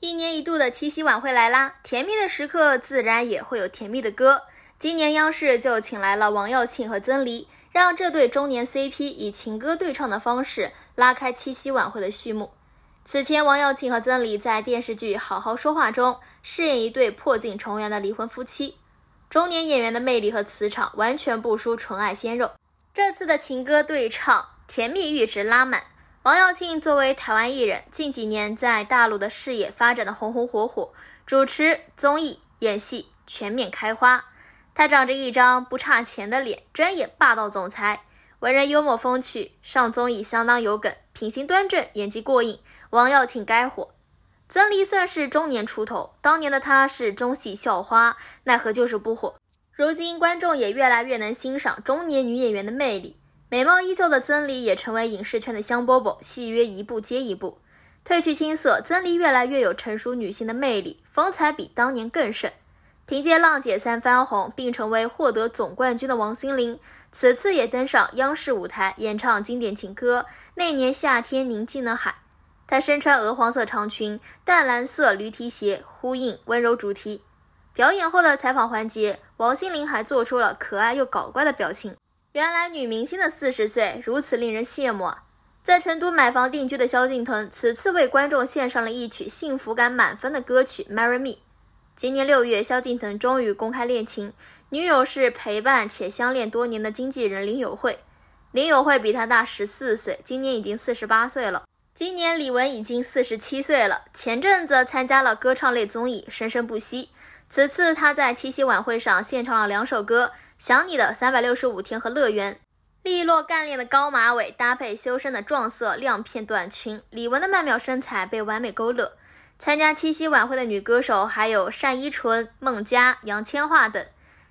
一年一度的七夕晚会来啦，甜蜜的时刻自然也会有甜蜜的歌。今年央视就请来了王耀庆和曾黎，让这对中年 CP 以情歌对唱的方式拉开七夕晚会的序幕。此前，王耀庆和曾黎在电视剧《好好说话》中饰演一对破镜重圆的离婚夫妻，中年演员的魅力和磁场完全不输纯爱鲜肉。这次的情歌对唱，甜蜜阈值拉满。王耀庆作为台湾艺人，近几年在大陆的事业发展的红红火火，主持综艺、演戏全面开花。他长着一张不差钱的脸，专业霸道总裁，为人幽默风趣，上综艺相当有梗，品行端正，演技过硬。王耀庆该火。曾黎算是中年出头，当年的她是中戏校花，奈何就是不火。如今观众也越来越能欣赏中年女演员的魅力。美貌依旧的曾黎也成为影视圈的香饽饽，戏约一部接一部。褪去青涩，曾黎越来越有成熟女性的魅力，风采比当年更盛。凭借《浪姐》三翻红，并成为获得总冠军的王心凌，此次也登上央视舞台演唱经典情歌《那年夏天宁静的海》。她身穿鹅黄色长裙，淡蓝色驴蹄鞋，呼应温柔主题。表演后的采访环节，王心凌还做出了可爱又搞怪的表情。原来女明星的四十岁如此令人羡慕。在成都买房定居的萧敬腾，此次为观众献上了一曲幸福感满分的歌曲《Marry Me》。今年六月，萧敬腾终于公开恋情，女友是陪伴且相恋多年的经纪人林友惠。林友惠比他大十四岁，今年已经四十八岁了。今年李玟已经四十七岁了，前阵子参加了歌唱类综艺《生生不息》，此次她在七夕晚会上献唱了两首歌。想你的三百六十五天和乐园，利落干练的高马尾搭配修身的撞色亮片短裙，李玟的曼妙身材被完美勾勒。参加七夕晚会的女歌手还有单依纯、孟佳、杨千嬅等。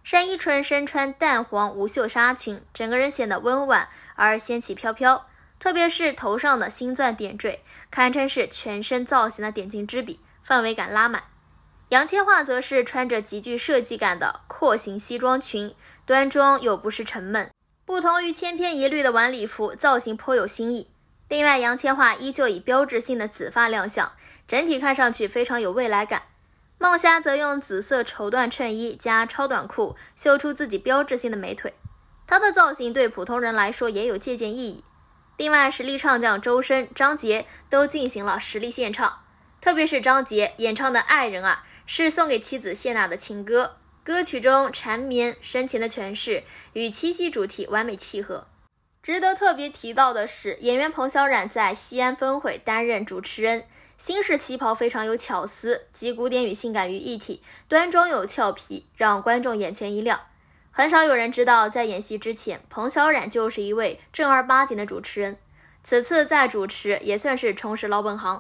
单依纯身穿淡黄无袖纱裙，整个人显得温婉而仙气飘飘，特别是头上的星钻点缀，堪称是全身造型的点睛之笔，氛围感拉满。杨千嬅则是穿着极具设计感的廓形西装裙。端庄又不失沉闷，不同于千篇一律的晚礼服，造型颇有新意。另外，杨千嬅依旧以标志性的紫发亮相，整体看上去非常有未来感。梦虾则用紫色绸缎衬衣加超短裤，秀出自己标志性的美腿。她的造型对普通人来说也有借鉴意义。另外，实力唱将周深、张杰都进行了实力献唱，特别是张杰演唱的《爱人啊》，是送给妻子谢娜的情歌。歌曲中缠绵深情的诠释与七夕主题完美契合。值得特别提到的是，演员彭小苒在西安分会担任主持人，新式旗袍非常有巧思，集古典与性感于一体，端庄有俏皮，让观众眼前一亮。很少有人知道，在演戏之前，彭小苒就是一位正儿八经的主持人，此次再主持也算是重拾老本行。